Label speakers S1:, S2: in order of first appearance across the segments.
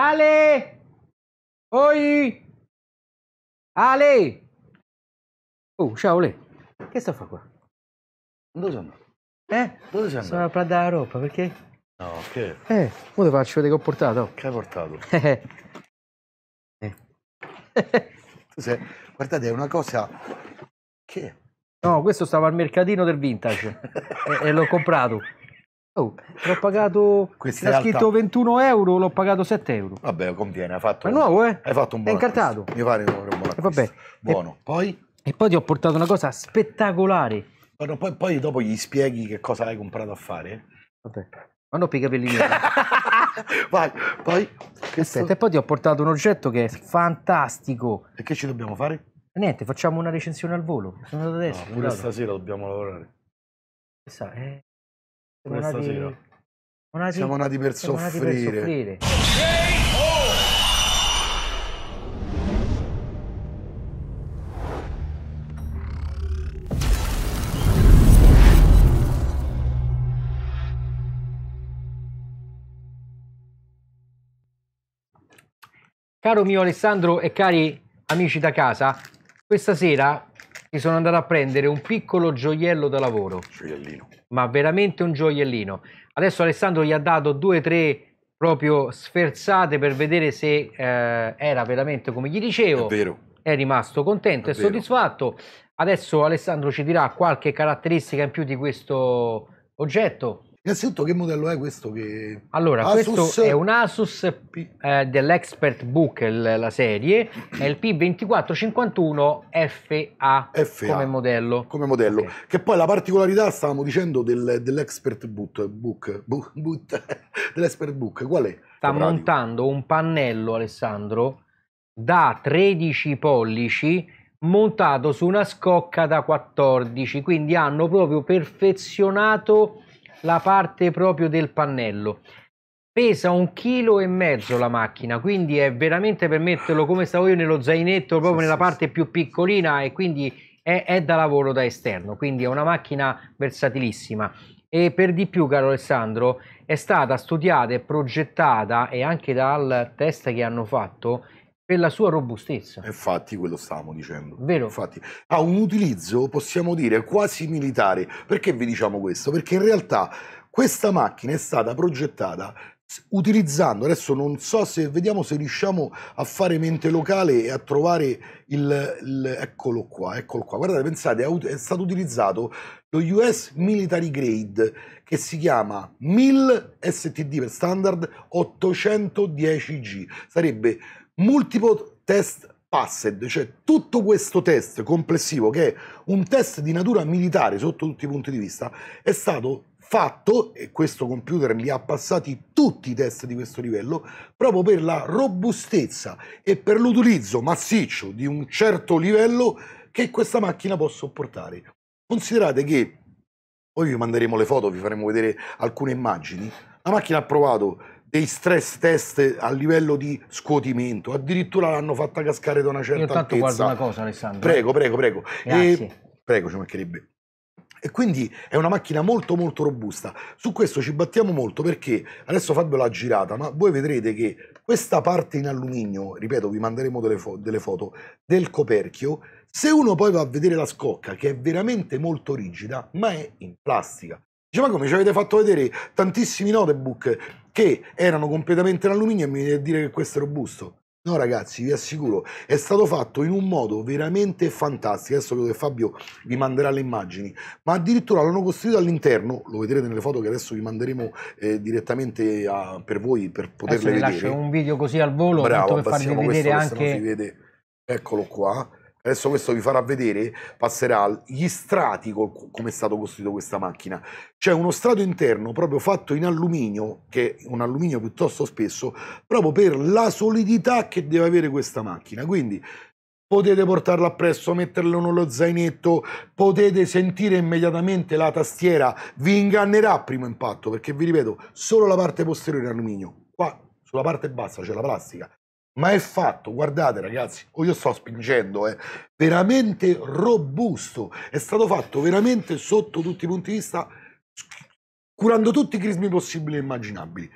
S1: Ale! Oi! Ale! Oh, ciao Ale! Che sta a fare qua? Dove sono? Eh? Dove sei Sono a prendere la roba, perché?
S2: No, ah, che? Eh,
S1: ora ti faccio vedere che ho portato. Che hai portato? eh. sei... Guardate, è una cosa che... No, questo stava al mercatino del vintage e, e l'ho comprato. Oh, l'ho pagato, Questa l'ha scritto 21 euro, l'ho pagato 7 euro. Vabbè, conviene, hai fatto, è un, nuovo, eh? hai fatto un buon È incartato. Acquisto. Mi pare un buon acquisto. E vabbè. Buono. E, poi? E poi ti ho portato una cosa spettacolare. Poi, poi, poi dopo gli spieghi che cosa hai comprato a fare. Vabbè. Ma non per i capelli miei. Vai, poi. Aspetta, e poi ti ho portato un oggetto che è fantastico. E che ci dobbiamo fare? Niente, facciamo una recensione al volo. Sono andato adesso. No, pure stasera
S2: dobbiamo lavorare. Sa, eh. Siamo nati, siamo,
S1: nati, siamo nati, per, siamo soffrire. nati per soffrire. Caro mio Alessandro e cari amici da casa, questa sera mi sono andato a prendere un piccolo gioiello da lavoro. Gioiellino. Ma veramente un gioiellino. Adesso Alessandro gli ha dato due o tre proprio sferzate per vedere se eh, era veramente come gli dicevo. È vero. È rimasto contento e soddisfatto. Adesso Alessandro ci dirà qualche caratteristica in più di questo
S2: oggetto. Innanzitutto che modello è questo che... Allora, Asus... questo è un
S1: Asus eh, dell'Expert Book, l- la serie, è il P2451FA come modello. Come modello. Okay.
S2: Che poi la particolarità, stavamo dicendo, del, dell'Expert Book, book, book, book dell'Expert Book, qual è? Sta
S1: montando un pannello, Alessandro, da 13 pollici montato su una scocca da 14, quindi hanno proprio perfezionato la parte proprio del pannello pesa un chilo e mezzo la macchina quindi è veramente per metterlo come stavo io nello zainetto proprio sì, nella sì, parte sì. più piccolina e quindi è, è, da lavoro da esterno quindi è una macchina versatilissima e per di più caro Alessandro è stata studiata e progettata e anche dal test che hanno fatto per la sua robustezza. Infatti,
S2: quello stavamo dicendo. Vero. Infatti, ha un utilizzo, possiamo dire, quasi militare. Perché vi diciamo questo? Perché in realtà questa macchina è stata progettata utilizzando, adesso non so se vediamo se riusciamo a fare mente locale e a trovare il, il eccolo qua, eccolo qua, guardate, pensate, è, è stato utilizzato lo US Military Grade che si chiama 1000 STD per standard 810G, sarebbe multiple test passed, cioè tutto questo test complessivo, che è un test di natura militare sotto tutti i punti di vista, è stato fatto, e questo computer li ha passati tutti i test di questo livello, proprio per la robustezza e per l'utilizzo massiccio di un certo livello che questa macchina può sopportare. Considerate che, poi vi manderemo le foto, vi faremo vedere alcune immagini, la macchina ha provato dei stress test a livello di scuotimento, addirittura l'hanno fatta cascare da una certa Io tanto altezza. guardo una cosa, Alessandro. Prego, prego, prego. E, prego, ci mancherebbe. E quindi è una macchina molto molto robusta. Su questo ci battiamo molto perché adesso Fabio l'ha girata, ma voi vedrete che questa parte in alluminio, ripeto, vi manderemo delle, fo delle foto del coperchio. Se uno poi va a vedere la scocca, che è veramente molto rigida, ma è in plastica. Dice, ma come ci avete fatto vedere tantissimi notebook che erano completamente in alluminio e mi viene a dire che questo è robusto. No ragazzi, vi assicuro, è stato fatto in un modo veramente fantastico, adesso credo che Fabio vi manderà le immagini, ma addirittura l'hanno costruito all'interno, lo vedrete nelle foto che adesso vi manderemo eh, direttamente a, per voi per poterle adesso vedere. Lascio un
S1: video così al volo, Bravo, per farvi vedere anche...
S2: Vede. Eccolo qua, Adesso questo vi farà vedere, passerà agli strati col, come è stato costruito questa macchina. C'è uno strato interno proprio fatto in alluminio, che è un alluminio piuttosto spesso, proprio per la solidità che deve avere questa macchina. Quindi potete portarla appresso, metterlo nello zainetto, potete sentire immediatamente la tastiera, vi ingannerà a primo impatto perché vi ripeto, solo la parte posteriore è alluminio, qua sulla parte bassa c'è la plastica, ma è fatto, guardate ragazzi, o oh, io sto spingendo, è eh. veramente robusto, è stato fatto veramente sotto tutti i punti di vista, curando tutti i crismi possibili e immaginabili.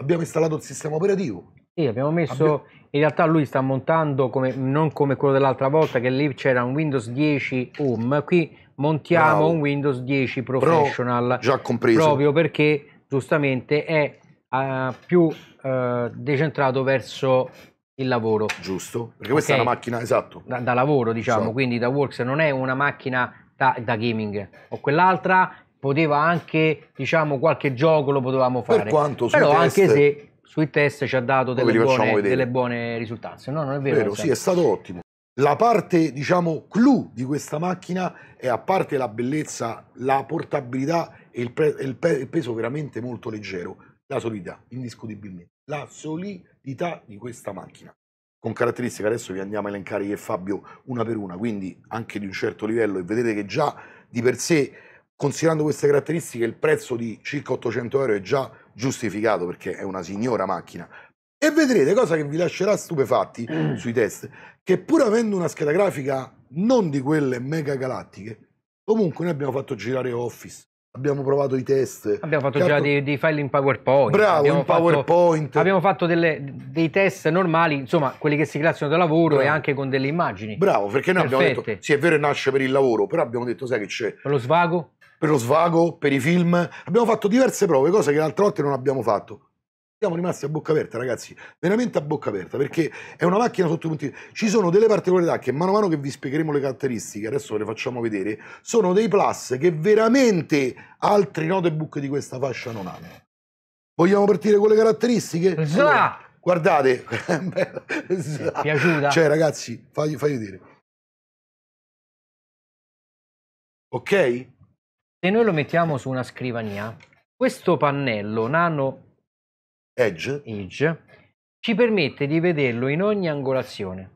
S2: Abbiamo installato il sistema operativo.
S1: Sì, abbiamo messo, abbiamo... in realtà lui sta montando, come, non come quello dell'altra volta, che lì c'era un Windows 10 Home, qui montiamo Bravo. un Windows 10 Professional. Però
S2: già compreso. Proprio
S1: perché giustamente è Uh, più uh, decentrato verso il lavoro. Giusto, perché questa okay. è una macchina, esatto. Da, da lavoro, diciamo, esatto. quindi da Works non è una macchina da, da gaming. O quell'altra poteva anche, diciamo, qualche gioco lo potevamo fare. Per quanto, Però test... anche se sui test ci ha dato delle buone, delle buone, risultanze. No, non è vero. vero sì, è
S2: stato ottimo. La parte, diciamo, clou di questa macchina è, a parte la bellezza, la portabilità e il, pre- il, pe- il peso veramente molto leggero, la solidità, indiscutibilmente la solidità di questa macchina. Con caratteristiche adesso vi andiamo a elencare io e Fabio una per una, quindi anche di un certo livello e vedete che già di per sé, considerando queste caratteristiche, il prezzo di circa 800 euro è già giustificato perché è una signora macchina. E vedrete, cosa che vi lascerà stupefatti mm. sui test, che pur avendo una scheda grafica non di quelle mega galattiche, comunque noi abbiamo fatto girare Office, abbiamo provato i test. Abbiamo fatto Carto... già dei,
S1: dei, file in PowerPoint. Bravo, abbiamo in fatto,
S2: PowerPoint.
S1: abbiamo fatto delle, dei test normali, insomma, quelli che si classificano da lavoro Bravo. e anche con delle immagini.
S2: Bravo, perché noi Perfette. abbiamo detto, sì è vero nasce per il lavoro, però abbiamo detto, sai che c'è... Per lo svago? Per lo svago, per i film. Abbiamo fatto diverse prove, cose che altre volte non abbiamo fatto siamo rimasti a bocca aperta, ragazzi, veramente a bocca aperta, perché è una macchina sotto punti. Ci sono delle particolarità che mano a mano che vi spiegheremo le caratteristiche, adesso ve le facciamo vedere, sono dei plus che veramente altri notebook di questa fascia non hanno. Vogliamo partire con le caratteristiche? Zla! Allora, guardate, Zla. piaciuta. Cioè, ragazzi, fai, fai vedere. Ok? Se noi
S1: lo mettiamo su una scrivania, questo pannello nano edge. edge ci permette di vederlo in ogni angolazione.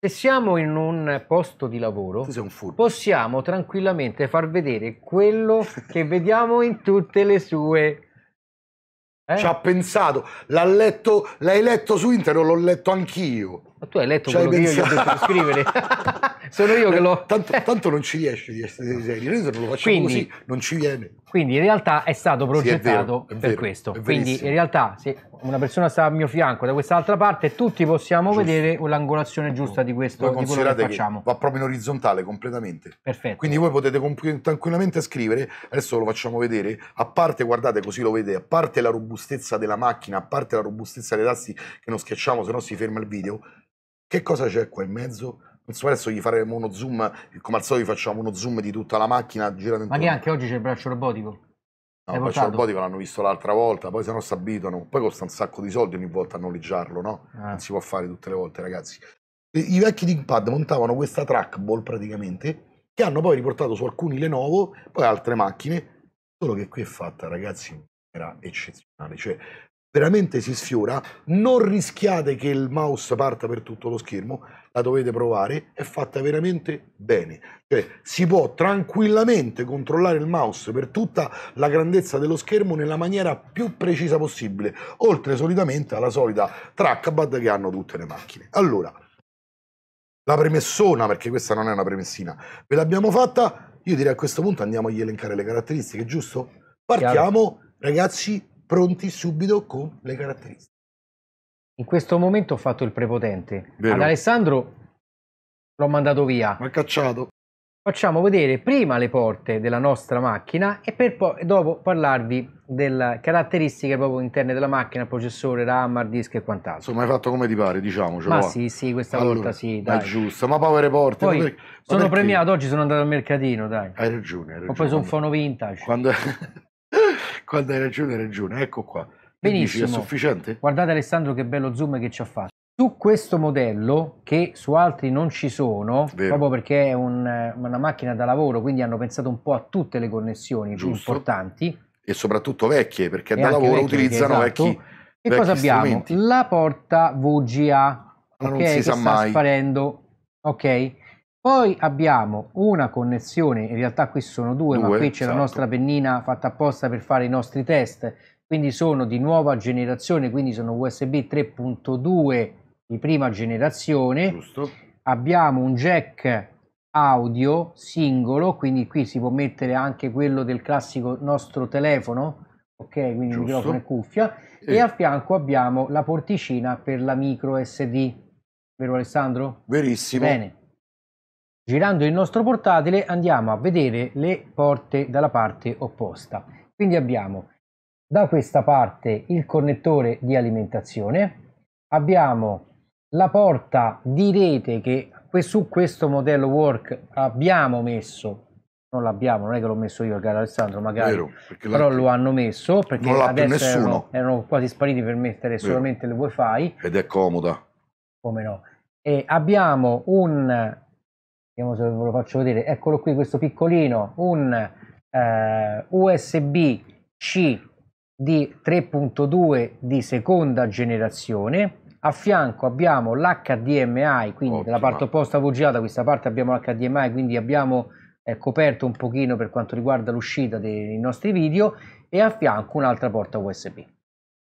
S1: Se siamo in un posto di lavoro, possiamo tranquillamente far vedere quello
S2: che vediamo in tutte le sue. Eh? Ci ha pensato, l'ha letto, l'hai letto su internet, l'ho letto anch'io. Ma tu hai letto Ci quello che io gli ho detto di scrivere. sono io che eh, lo... Tanto, tanto non ci riesce di essere seri, noi se non lo facciamo quindi, così non ci
S1: viene. Quindi in realtà è stato progettato sì, è vero, è vero, per questo. Quindi in realtà se una persona sta a mio fianco da quest'altra parte tutti possiamo Giusto. vedere l'angolazione giusta di questo voi di quello che facciamo.
S2: Che va proprio in orizzontale completamente. Perfetto. Quindi voi potete tranquillamente scrivere, adesso lo facciamo vedere, a parte guardate così lo vedete, a parte la robustezza della macchina, a parte la robustezza dei tasti che non schiacciamo se no si ferma il video, che cosa c'è qua in mezzo? adesso gli faremo uno zoom, come al solito facciamo uno zoom di tutta la macchina girando Ma
S1: neanche oggi c'è il braccio
S2: robotico? No, il braccio robotico l'hanno visto l'altra volta, poi se no si abituano, poi costa un sacco di soldi ogni volta a noleggiarlo, no? Ah. Non si può fare tutte le volte, ragazzi. I vecchi ThinkPad montavano questa trackball praticamente, che hanno poi riportato su alcuni Lenovo, poi altre macchine, solo che qui è fatta, ragazzi, era eccezionale. Cioè, veramente si sfiora, non rischiate che il mouse parta per tutto lo schermo, la dovete provare, è fatta veramente bene. Cioè, si può tranquillamente controllare il mouse per tutta la grandezza dello schermo nella maniera più precisa possibile, oltre solitamente alla solita trackpad che hanno tutte le macchine. Allora, la premessona, perché questa non è una premessina, ve l'abbiamo fatta, io direi a questo punto andiamo a elencare le caratteristiche, giusto? Partiamo, Chiaro. ragazzi, pronti subito con le caratteristiche.
S1: In questo momento ho fatto il prepotente. Vero. Ad Alessandro l'ho mandato via. Ma cacciato. Facciamo vedere prima le porte della nostra macchina e per poi dopo parlarvi delle caratteristiche proprio interne della macchina, processore,
S2: RAM, hard disk e quant'altro. Insomma, hai fatto come ti pare, diciamo. Ma va. sì, sì, questa allora, volta sì, dai. Ma giusto, ma povere porte. Poi, ma perché, sono perché? premiato,
S1: oggi sono andato al mercatino, dai. Hai ragione, hai ragione. Ho preso un fono vintage. Quando... quando hai ragione, hai ragione. Ecco qua. Benissimo. Dici, è sufficiente? Guardate Alessandro che bello zoom che ci ha fatto. Su questo modello, che su altri non ci sono, Vero. proprio perché è un, una macchina da lavoro, quindi hanno pensato un po' a tutte le connessioni
S2: Giusto. più importanti. E soprattutto vecchie, perché e da lavoro utilizzano esatto. vecchi. Che cosa abbiamo? Strumenti.
S1: La porta VGA, allora okay, non si che sa sta mai. sparendo. Ok, poi abbiamo una connessione, in realtà qui sono due, due ma qui c'è esatto. la nostra pennina fatta apposta per fare i nostri test, quindi sono di nuova generazione, quindi sono USB 3.2 di prima generazione. Giusto. Abbiamo un jack audio singolo, quindi qui si può mettere anche quello del classico nostro telefono, ok, quindi Giusto. microfono e cuffia, e... e al fianco abbiamo la porticina per la micro SD, vero Alessandro?
S2: Verissimo. Bene.
S1: Girando il nostro portatile andiamo a vedere le porte dalla parte opposta. Quindi abbiamo da questa parte il connettore di alimentazione, abbiamo la porta di rete che su questo modello work abbiamo messo non l'abbiamo, non è che l'ho messo io il caro Alessandro, magari Vero, però lo hanno messo perché adesso erano, erano, quasi spariti per mettere solamente il wifi ed è comoda come no e abbiamo un vediamo se ve lo faccio vedere, eccolo qui questo piccolino, un eh, USB-C di 3.2 di seconda generazione, a fianco abbiamo l'HDMI, quindi dalla parte opposta VGA, da questa parte abbiamo l'HDMI, quindi abbiamo eh, coperto un pochino per quanto riguarda l'uscita dei nostri video e a fianco un'altra porta USB.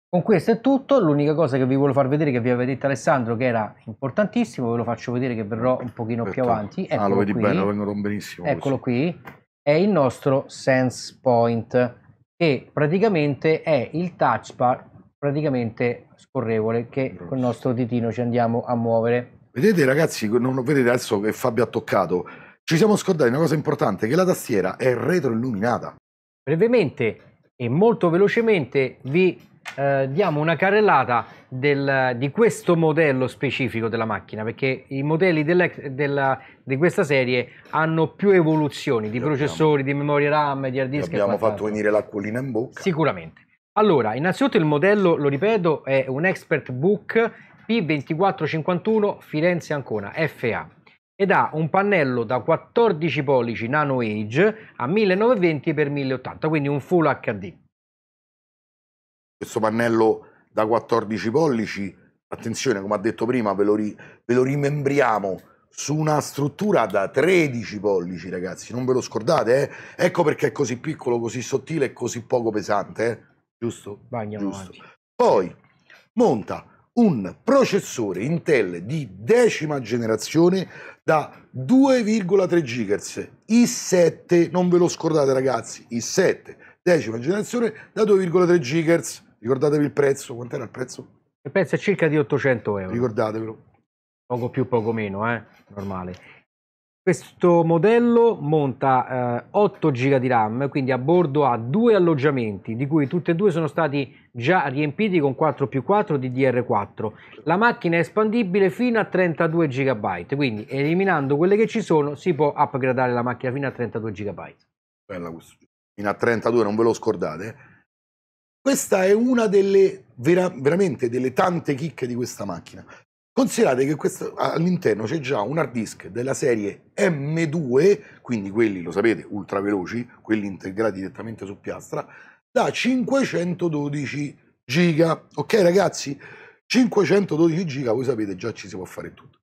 S1: Con questo è tutto, l'unica cosa che vi voglio far vedere che vi aveva detto Alessandro che era importantissimo, ve lo faccio vedere che verrò un pochino Aspetta. più avanti. Eccolo ah, lo vedi qui. bene, lo vengono
S2: benissimo. Eccolo
S1: così. qui, è il nostro Sense Point che praticamente è il touch bar praticamente scorrevole che Grosso. col nostro ditino ci andiamo a muovere.
S2: Vedete ragazzi, non, vedete adesso che Fabio ha toccato, ci siamo scordati una cosa importante, che la tastiera è retroilluminata.
S1: Brevemente e molto velocemente vi eh, diamo una carrellata del, di questo modello specifico della macchina, perché i modelli della, di questa serie hanno più evoluzioni di Lo processori, abbiamo. di memoria RAM, di hard disk. Abbiamo fatto
S2: venire l'acquolina in bocca. Sicuramente.
S1: Allora, innanzitutto il modello, lo ripeto, è un Expert Book P2451 Firenze Ancona FA ed ha un pannello da 14 pollici Nano Age a 1920x1080,
S2: quindi un Full HD questo pannello da 14 pollici, attenzione come ha detto prima, ve lo, ri, ve lo rimembriamo su una struttura da 13 pollici ragazzi, non ve lo scordate, eh? ecco perché è così piccolo, così sottile e così poco pesante, eh? giusto? Bagno giusto. Poi monta un processore Intel di decima generazione da 2,3 GHz, i7, non ve lo scordate ragazzi, i7, decima generazione da 2,3 GHz. Ricordatevi il prezzo, quant'era il prezzo? Il prezzo è circa di 800 euro. Ricordatevelo. Poco più, poco meno, eh? normale.
S1: Questo modello monta eh, 8 giga di RAM, quindi a bordo ha due alloggiamenti, di cui tutti e due sono stati già riempiti con 4 più 4 di dr 4 La macchina è espandibile fino a 32 GB, quindi eliminando quelle che ci sono si può upgradare la macchina fino a 32 GB.
S2: Bella questo. Fino a 32 non ve lo scordate. Eh? Questa è una delle, vera, veramente delle tante chicche di questa macchina. Considerate che questo, all'interno c'è già un hard disk della serie M2, quindi quelli, lo sapete, ultra veloci, quelli integrati direttamente su piastra, da 512 giga. Ok ragazzi? 512 giga, voi sapete, già ci si può fare tutto.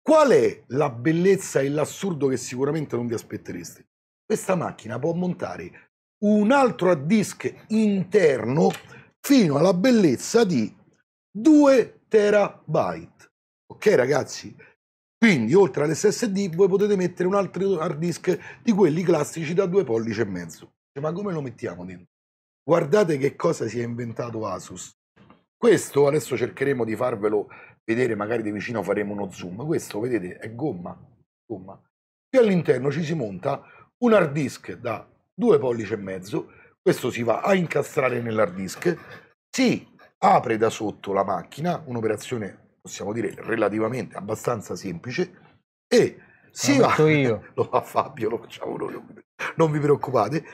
S2: Qual è la bellezza e l'assurdo che sicuramente non vi aspettereste? Questa macchina può montare un altro hard disk interno fino alla bellezza di 2 terabyte. Ok ragazzi? Quindi oltre all'SSD voi potete mettere un altro hard disk di quelli classici da 2 pollici e mezzo. Ma come lo mettiamo dentro? Guardate che cosa si è inventato Asus. Questo adesso cercheremo di farvelo vedere, magari di vicino faremo uno zoom. Questo vedete è gomma, gomma. Qui all'interno ci si monta un hard disk da due pollici e mezzo, questo si va a incastrare nell'hard disk, si apre da sotto la macchina, un'operazione possiamo dire relativamente abbastanza semplice, e si va, io. lo fa Fabio, lo facciamo noi, non vi preoccupate,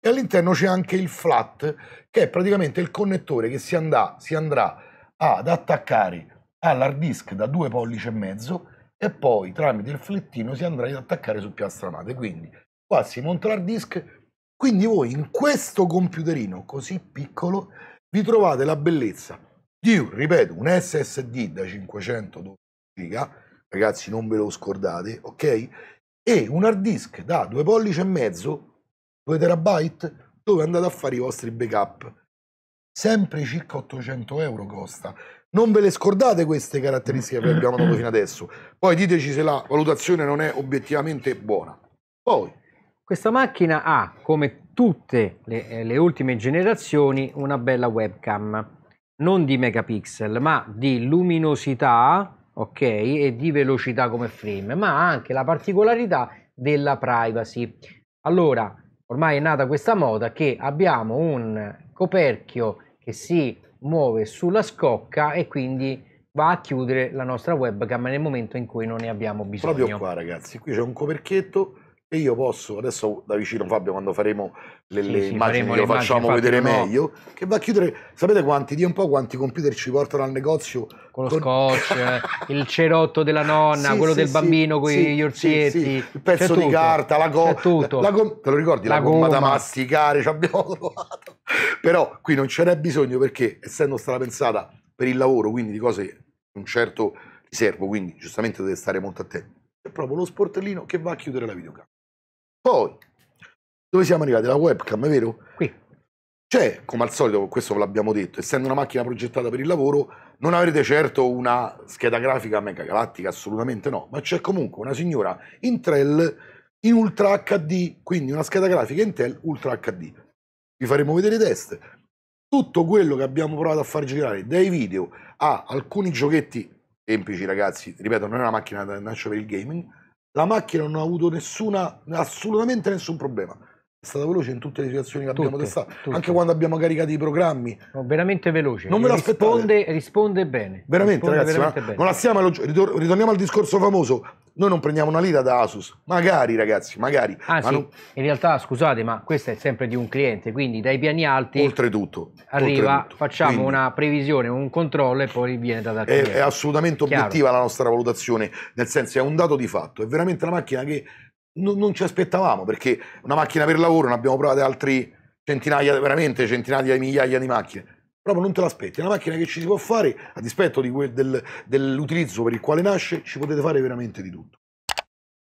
S2: e all'interno c'è anche il flat, che è praticamente il connettore che si, andà, si andrà ad attaccare all'hard disk da due pollici e mezzo, e poi tramite il flettino si andrà ad attaccare su piastra madre. Quindi qua si monta l'hard disk, quindi voi in questo computerino così piccolo vi trovate la bellezza di, ripeto, un SSD da 512 GB, ragazzi non ve lo scordate, ok? E un hard disk da 2 pollici e mezzo, 2 terabyte, dove andate a fare i vostri backup. Sempre circa 800 euro costa. Non ve le scordate queste caratteristiche che abbiamo dato fino adesso. Poi diteci se la valutazione non è obiettivamente buona. Poi,
S1: questa macchina ha, come tutte le, eh, le ultime generazioni, una bella webcam, non di megapixel, ma di luminosità, ok, e di velocità come frame, ma anche la particolarità della privacy. Allora, ormai è nata questa moda che abbiamo un coperchio che si muove sulla scocca e quindi va a chiudere la nostra webcam nel momento in cui non ne abbiamo bisogno. Proprio qua
S2: ragazzi, qui c'è un coperchietto e io posso, adesso da vicino Fabio quando faremo le, sì, le sì, immagini faremo le lo facciamo immagini, vedere no. meglio, che va a chiudere, sapete quanti, di un po' quanti computer ci portano al negozio? Con lo con...
S1: scotch, eh, il cerotto della nonna, sì, quello del bambino, con gli orsetti, il pezzo di carta, la gomma, go...
S2: te lo ricordi? La, la gomma, gomma da masticare, ci abbiamo trovato, però qui non ce n'è bisogno perché essendo stata pensata per il lavoro, quindi di cose un certo riservo, quindi giustamente deve stare molto attenti. È proprio lo sportellino che va a chiudere la videocamera. Poi, dove siamo arrivati? La webcam, è vero? Qui. Cioè, come al solito, questo ve l'abbiamo detto, essendo una macchina progettata per il lavoro, non avrete certo una scheda grafica mega galattica, assolutamente no, ma c'è comunque una signora Intel in Ultra HD, quindi una scheda grafica Intel Ultra HD. Vi faremo vedere i test. Tutto quello che abbiamo provato a far girare, dai video a alcuni giochetti semplici, ragazzi, ripeto, non è una macchina da nascere per il gaming, la macchina non ha avuto nessuna, assolutamente nessun problema è stata veloce in tutte le situazioni che tutte, abbiamo testato, tutte. anche quando abbiamo caricato i programmi. No, veramente veloce. Non me risponde, risponde bene. Veramente, risponde ragazzi, veramente bene. non la stiamo ritor- ritorniamo al discorso famoso. Noi non prendiamo una lira da Asus, magari ragazzi, magari. Anzi, ma non...
S1: in realtà scusate, ma questa è sempre di un
S2: cliente, quindi dai piani alti. Oltretutto. Arriva, oltretutto. facciamo quindi, una
S1: previsione, un controllo e poi viene data È, è
S2: assolutamente Chiaro. obiettiva la nostra valutazione, nel senso è un dato di fatto, è veramente la macchina che non, non ci aspettavamo perché una macchina per lavoro ne abbiamo provate altri centinaia, veramente centinaia di migliaia di macchine. Proprio non te l'aspetti, è una macchina che ci si può fare, a dispetto di quel, del, dell'utilizzo per il quale nasce, ci potete fare veramente di tutto.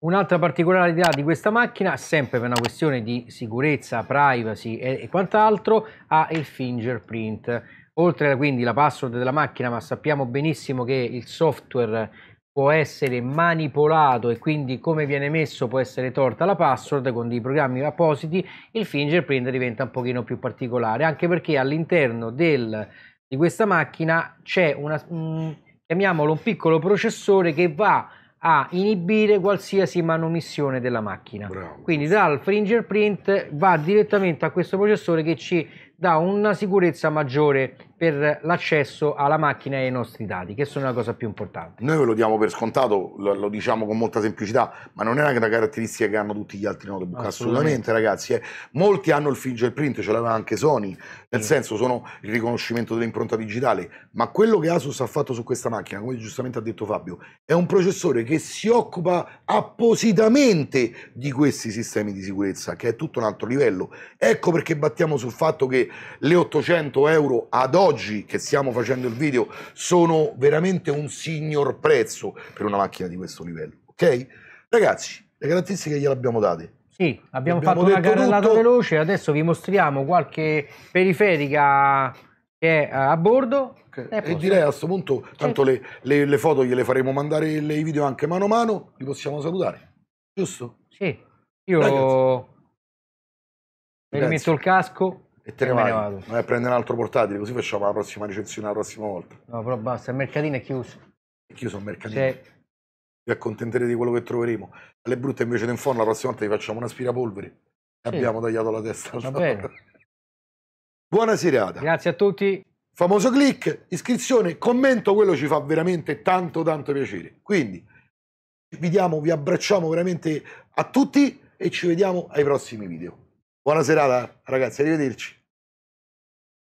S1: Un'altra particolarità di questa macchina, sempre per una questione di sicurezza, privacy e, e quant'altro, ha il fingerprint. Oltre quindi la password della macchina, ma sappiamo benissimo che il software può essere manipolato e quindi come viene messo può essere torta la password con dei programmi appositi, il fingerprint diventa un pochino più particolare, anche perché all'interno del, di questa macchina c'è una, mh, chiamiamolo un piccolo processore che va a inibire qualsiasi manomissione della macchina. Bravo. Quindi dal fingerprint va direttamente a questo processore che ci dà una sicurezza maggiore per l'accesso alla macchina e ai nostri dati, che sono la cosa più importante.
S2: Noi ve lo diamo per scontato, lo, lo diciamo con molta semplicità, ma non è una, una caratteristica che hanno tutti gli altri notebook, assolutamente, assolutamente ragazzi. Eh. Molti hanno il fingerprint, ce l'aveva anche Sony, nel sì. senso sono il riconoscimento dell'impronta digitale, ma quello che Asus ha fatto su questa macchina, come giustamente ha detto Fabio, è un processore che si occupa appositamente di questi sistemi di sicurezza, che è tutto un altro livello. Ecco perché battiamo sul fatto che le 800 euro ad oggi oggi che stiamo facendo il video sono veramente un signor prezzo per una macchina di questo livello, ok? Ragazzi, le caratteristiche gliel'abbiamo date. Sì, abbiamo, abbiamo fatto una carrellata tutto.
S1: veloce, adesso vi mostriamo qualche periferica che è eh, a bordo.
S2: Okay. E, e direi a questo punto, tanto le, le, le, foto gliele faremo mandare, le, i video anche mano a mano, li possiamo salutare, giusto?
S1: Sì, io Dai, mi rimetto il casco
S2: e te ne vai. Vado. Vai a eh, prendere un altro portatile, così facciamo la prossima recensione la prossima volta.
S1: No, però basta, il mercatino è chiuso.
S2: È chiuso il mercatino. Sì. Vi accontenterete di quello che troveremo. Le brutte invece di forno, la prossima volta vi facciamo un aspirapolvere. Sì. Abbiamo tagliato la testa al Va bene. Buona serata. Grazie a tutti. Famoso click, iscrizione, commento, quello ci fa veramente tanto tanto piacere. Quindi vi diamo, vi abbracciamo veramente a tutti e ci vediamo ai prossimi video. Buona serata ragazzi, arrivederci.